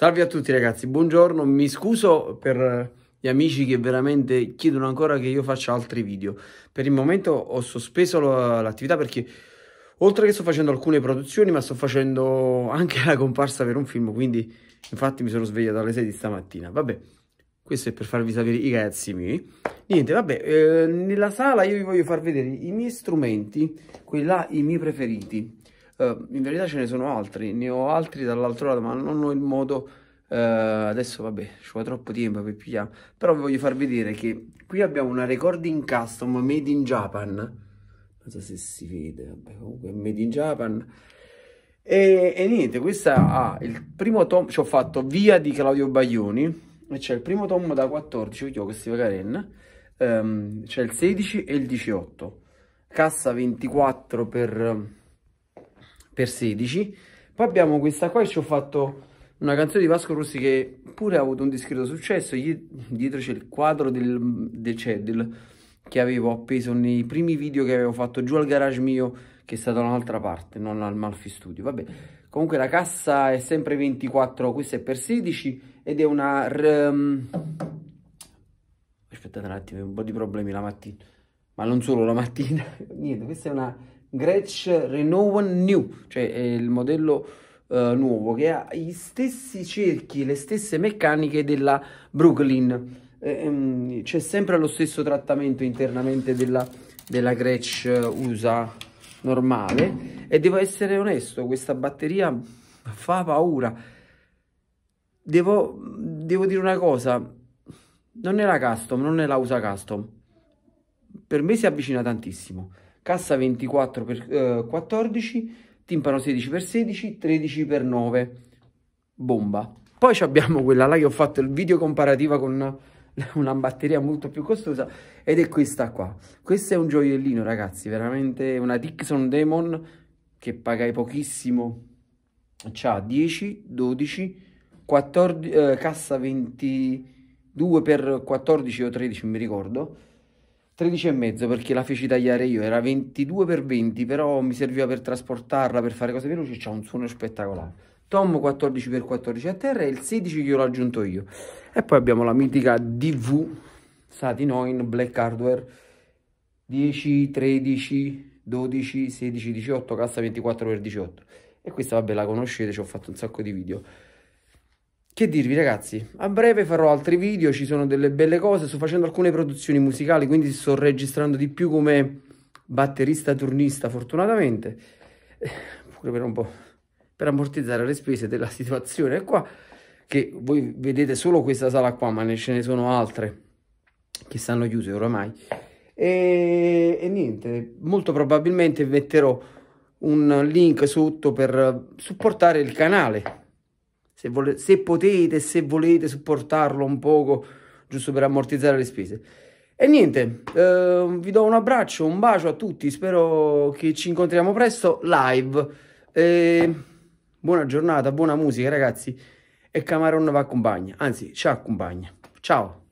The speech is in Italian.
Salve a tutti ragazzi, buongiorno, mi scuso per gli amici che veramente chiedono ancora che io faccia altri video. Per il momento ho sospeso l'attività perché oltre che sto facendo alcune produzioni ma sto facendo anche la comparsa per un film, quindi infatti mi sono svegliato alle 6 di stamattina. Vabbè, questo è per farvi sapere i cazzi miei. Niente, vabbè, eh, nella sala io vi voglio far vedere i miei strumenti, quelli là i miei preferiti. Uh, in verità ce ne sono altri, ne ho altri dall'altro lato, ma non ho il modo. Uh, adesso vabbè, ci vuole troppo tempo per pigliare. Però vi voglio far vedere che qui abbiamo una recording custom made in Japan. Non so se si vede, vabbè, comunque made in Japan. E, e niente, questa ha ah, il primo tom, ci ho fatto via di Claudio Baglioni. E c'è il primo tom da 14, io questi Karen. Um, c'è il 16 e il 18. Cassa 24 per per 16. Poi abbiamo questa qua e ci ho fatto una canzone di Vasco Rossi che pure ha avuto un discreto successo. Dietro c'è il quadro del, del, cioè, del, che avevo appeso nei primi video che avevo fatto giù al garage mio, che è stata un'altra parte, non al Malfi Studio. Vabbè, comunque la cassa è sempre 24, questa è per 16 ed è una... Ehm, aspettate un attimo, un po' di problemi la mattina. Ma non solo la mattina, niente, questa è una Gretsch Renault New, cioè è il modello eh, nuovo che ha gli stessi cerchi, le stesse meccaniche della Brooklyn. Eh, ehm, c'è sempre lo stesso trattamento internamente della, della Gretsch eh, USA normale e devo essere onesto, questa batteria fa paura. Devo, devo dire una cosa, non è la custom, non è la USA custom. Per me si avvicina tantissimo cassa 24 x eh, 14, timpano 16 x 16, 13 x 9. Bomba. Poi abbiamo quella là che ho fatto il video comparativa con una batteria molto più costosa ed è questa qua. Questo è un gioiellino ragazzi, veramente una Dixon Demon che pagai pochissimo. C'ha 10, 12, 14, eh, cassa 22 x 14 o 13 mi ricordo 13 e mezzo perché la feci tagliare io, era 22 per 20, però mi serviva per trasportarla, per fare cose veloci, c'ha un suono spettacolare. Tom 14 x 14 a terra e il 16 che l'ho aggiunto io. E poi abbiamo la mitica DV 9, Black Hardware 10, 13, 12, 16, 18, cassa 24 x 18. E questa vabbè la conoscete, ci ho fatto un sacco di video. Che dirvi ragazzi, a breve farò altri video, ci sono delle belle cose, sto facendo alcune produzioni musicali, quindi sto registrando di più come batterista turnista fortunatamente, eh, pure per un po' per ammortizzare le spese della situazione qua, che voi vedete solo questa sala qua, ma ce ne sono altre che stanno chiuse oramai. E, e niente, molto probabilmente metterò un link sotto per supportare il canale se, vole- se potete, se volete supportarlo un poco, giusto per ammortizzare le spese. E niente, eh, vi do un abbraccio, un bacio a tutti, spero che ci incontriamo presto live. E buona giornata, buona musica ragazzi e Cameron va a compagna, anzi ci accompagna. Ciao!